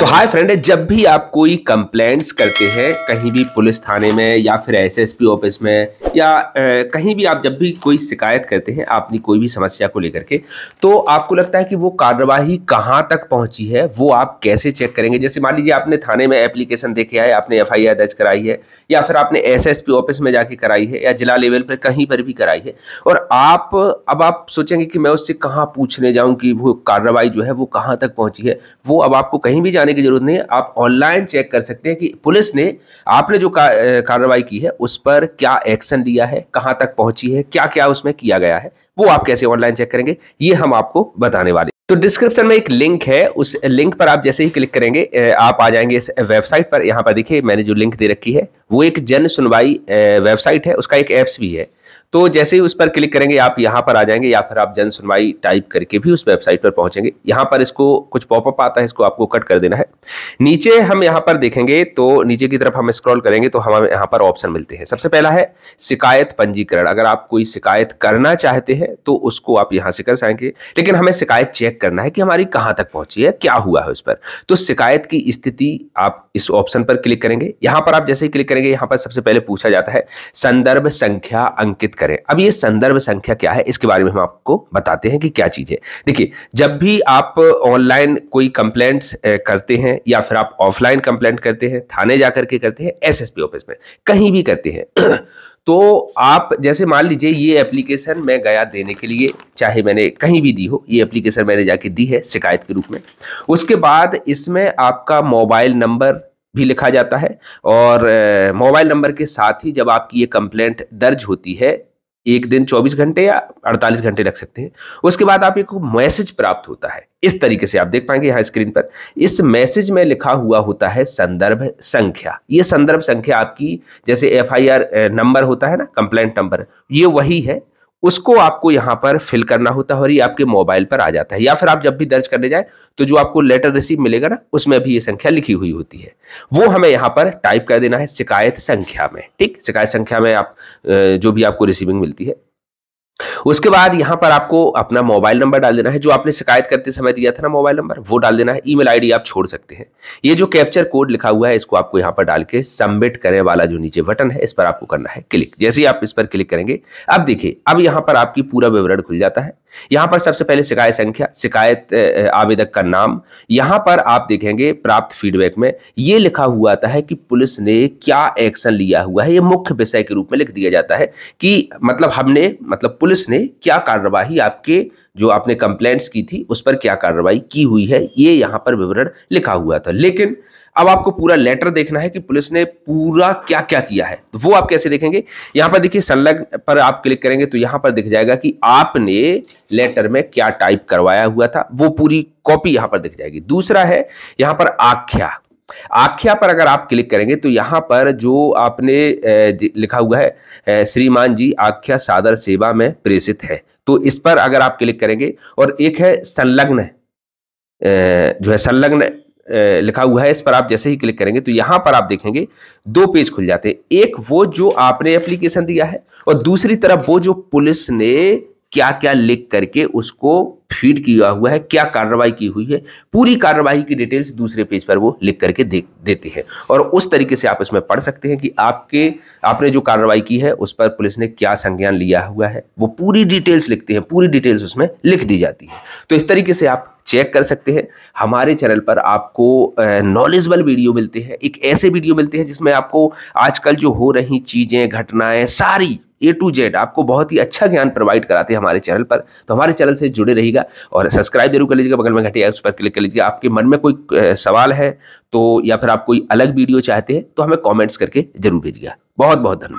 तो hi friend जब भी आप कोई कंप्लेंट्स करते हैं कहीं भी पुलिस थाने में या फिर एसएसपी ऑफिस में या ए, कहीं भी आप जब भी कोई शिकायत करते हैं आपकी कोई भी समस्या को लेकर के तो आपको लगता है कि वो कार्यवाही कहां तक पहुंची है वो आप कैसे चेक करेंगे जैसे मान लीजिए आपने थाने में एप्लीकेशन देखे है आपने एफ दर्ज कराई है या फिर आपने एस ऑफिस में जाके कराई है या जिला लेवल पर कहीं पर भी कराई है और आप अब आप सोचेंगे कि मैं उससे कहाँ पूछने जाऊँ कि वो कार्रवाई जो है वो कहाँ तक पहुँची है वो अब आपको कहीं भी जाने की जरूरत नहीं है आप ऑनलाइन चेक कर सकते हैं कि पुलिस ने आपने जो कार्रवाई की है उस पर क्या एक्शन लिया है कहां तक पहुंची है क्या क्या उसमें किया गया है वो आप कैसे ऑनलाइन चेक करेंगे ये हम आपको बताने वाले तो डिस्क्रिप्शन में एक लिंक है उस लिंक पर आप जैसे ही क्लिक करेंगे आप आ जाएंगे इस वेबसाइट पर यहाँ पर देखिए मैंने जो लिंक दे रखी है वो एक जन सुनवाई वेबसाइट है उसका एक एप्स भी है तो जैसे ही उस पर क्लिक करेंगे आप यहाँ पर आ जाएंगे या फिर आप जन सुनवाई टाइप करके भी उस वेबसाइट पर पहुंचेंगे यहाँ पर इसको कुछ पॉपअप आता है इसको आपको कट कर देना है नीचे हम यहाँ पर देखेंगे तो नीचे की तरफ हम स्क्रॉल करेंगे तो हमें यहाँ पर ऑप्शन मिलते हैं सबसे पहला है शिकायत पंजीकरण अगर आप कोई शिकायत करना चाहते हैं तो उसको आप यहाँ से कर सकेंगे लेकिन हमें शिकायत चेक करना है कि हमारी कहाँ तक पहुंची है क्या हुआ है उस पर तो शिकायत की स्थिति आप इस ऑप्शन पर क्लिक करेंगे यहाँ पर आप जैसे ही क्लिक करेंगे यहाँ पर सबसे पहले पूछा जाता है संदर्भ संख्या अंकित करें अब ये संदर्भ संख्या क्या है इसके बारे में हम आपको बताते हैं कि क्या चीज़ है देखिए जब भी आप ऑनलाइन कोई कंप्लेंट्स करते हैं या फिर आप ऑफलाइन कंप्लेंट करते हैं थाने जा करके करते हैं एसएसपी ऑफिस में कहीं भी करते हैं तो आप जैसे मान लीजिए ये एप्लीकेशन मैं गया देने के लिए चाहे मैंने कहीं भी दी हो ये एप्लीकेशन मैंने जाके दी है शिकायत के रूप में उसके बाद इसमें आपका मोबाइल नंबर भी लिखा जाता है और मोबाइल नंबर के साथ ही जब आपकी ये कंप्लेंट दर्ज होती है एक दिन 24 घंटे या 48 घंटे रख सकते हैं उसके बाद आप एक मैसेज प्राप्त होता है इस तरीके से आप देख पाएंगे यहाँ स्क्रीन पर इस मैसेज में लिखा हुआ होता है संदर्भ संख्या ये संदर्भ संख्या आपकी जैसे एफआईआर नंबर होता है ना कंप्लेंट नंबर ये वही है उसको आपको यहां पर फिल करना होता है और ये आपके मोबाइल पर आ जाता है या फिर आप जब भी दर्ज करने जाए तो जो आपको लेटर रिसीव मिलेगा ना उसमें भी ये संख्या लिखी हुई होती है वो हमें यहां पर टाइप कर देना है शिकायत संख्या में ठीक शिकायत संख्या में आप जो भी आपको रिसीविंग मिलती है उसके बाद यहां पर आपको अपना मोबाइल नंबर डाल देना है जो आपने शिकायत करते समय दिया था ना मोबाइल नंबर वो डाल देना है ईमेल आईडी आप छोड़ सकते हैं ये जो कैप्चर कोड लिखा हुआ है इसको आपको यहां पर डाल के सबमिट करने वाला जो नीचे बटन है इस पर आपको करना है क्लिक जैसे ही आप इस पर क्लिक करेंगे अब देखिए अब यहां पर आपकी पूरा विवरण खुल जाता है यहां पर सबसे पहले शिकायत संख्या शिकायत आवेदक का नाम यहां पर आप देखेंगे प्राप्त फीडबैक में यह लिखा हुआ था है कि पुलिस ने क्या एक्शन लिया हुआ है यह मुख्य विषय के रूप में लिख दिया जाता है कि मतलब हमने मतलब पुलिस ने क्या कार्रवाई आपके जो आपने कंप्लेंट्स की थी उस पर क्या कार्रवाई की हुई है ये यहाँ पर विवरण लिखा हुआ था लेकिन अब आपको पूरा लेटर देखना है कि पुलिस ने पूरा क्या क्या किया है तो वो आप कैसे देखेंगे यहाँ पर देखिए संलग्न पर आप क्लिक करेंगे तो यहाँ पर दिख जाएगा कि आपने लेटर में क्या टाइप करवाया हुआ था वो पूरी कॉपी यहाँ पर दिख जाएगी दूसरा है यहाँ पर आख्या आख्या पर अगर आप क्लिक करेंगे तो यहां पर जो आपने लिखा हुआ है श्रीमान जी आख्या सादर सेवा में प्रेषित है तो इस पर अगर आप क्लिक करेंगे और एक है संलग्न जो है संलग्न लिखा हुआ है इस पर आप जैसे ही क्लिक करेंगे तो यहां पर आप देखेंगे दो पेज खुल जाते हैं एक वो जो आपने एप्लीकेशन दिया है और दूसरी तरफ वो जो पुलिस ने क्या क्या लिख करके उसको फीड किया हुआ है क्या कार्रवाई की हुई है पूरी कार्रवाई की डिटेल्स दूसरे पेज पर वो लिख करके दे देते हैं और उस तरीके से आप इसमें पढ़ सकते हैं कि आपके आपने जो कार्रवाई की है उस पर पुलिस ने क्या संज्ञान लिया हुआ है वो पूरी डिटेल्स लिखते हैं पूरी डिटेल्स उसमें लिख दी जाती है तो इस तरीके से आप चेक कर सकते हैं हमारे चैनल पर आपको नॉलेजबल वीडियो मिलते हैं एक ऐसे वीडियो मिलते हैं जिसमें आपको आजकल जो हो रही चीज़ें घटनाएं सारी ए टू जेड आपको बहुत ही अच्छा ज्ञान प्रोवाइड कराते हैं हमारे चैनल पर तो हमारे चैनल से जुड़े रहिएगा और सब्सक्राइब जरूर कर लीजिएगा बगल में घटिया उस पर क्लिक कर लीजिएगा आपके मन में कोई सवाल है तो या फिर आप कोई अलग वीडियो चाहते हैं तो हमें कॉमेंट्स करके जरूर भेजिएगा बहुत बहुत धन्यवाद